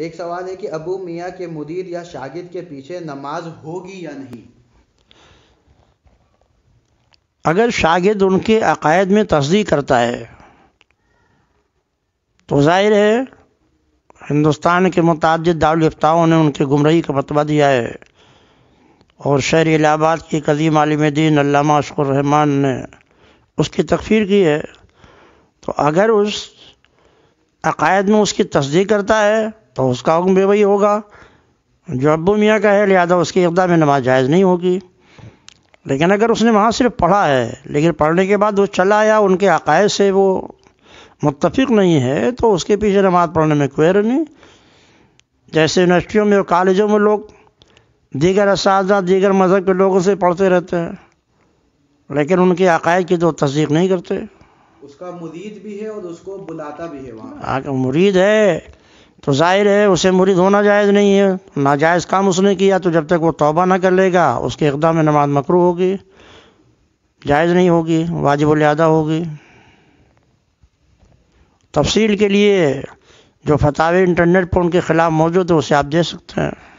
एक सवाल है कि अबू मियाँ के मुदीर या शागिद के पीछे नमाज होगी या नहीं अगर शागिद उनके अकायद में तस्दीक करता है तो जाहिर है हिंदुस्तान के मुतद दारफ्ताओं ने उनके गुमराही का मतबा दिया है और शहर इलाहाबाद के कदीम आलिम दीन अल्लामा रहमान ने उसकी तकफीर की है तो अगर उस अकायद में उसकी तस्दीक करता है तो उसका हुक्म भी वही होगा जो अबू मियाँ का है लिहाजा उसकी इकदा में नमाज जायज़ नहीं होगी लेकिन अगर उसने वहाँ सिर्फ पढ़ा है लेकिन पढ़ने के बाद वो चला आया उनके अकायद से वो मुतफिक नहीं है तो उसके पीछे नमाज पढ़ने में कोई नहीं जैसे यूनिवर्सिटियों में और कॉलेजों में लोग दीगर इस दीगर मज़हब के लोगों से पढ़ते रहते हैं लेकिन उनके अकायद की तो तस्दीक नहीं करते उसका मुरीद भी है और उसको बुलाता भी है वहाँ मुरीद है तो जाहिर है उसे मुरीद होना जायज़ नहीं है नाजायज़ काम उसने किया तो जब तक वो तोबा ना कर लेगा उसके इकदाम में नमाज मकरू होगी जायज़ नहीं होगी वाजिब अदा होगी तफसील के लिए जो फतावे इंटरनेट पर उनके ख़िलाफ़ मौजूद है उसे आप दे सकते हैं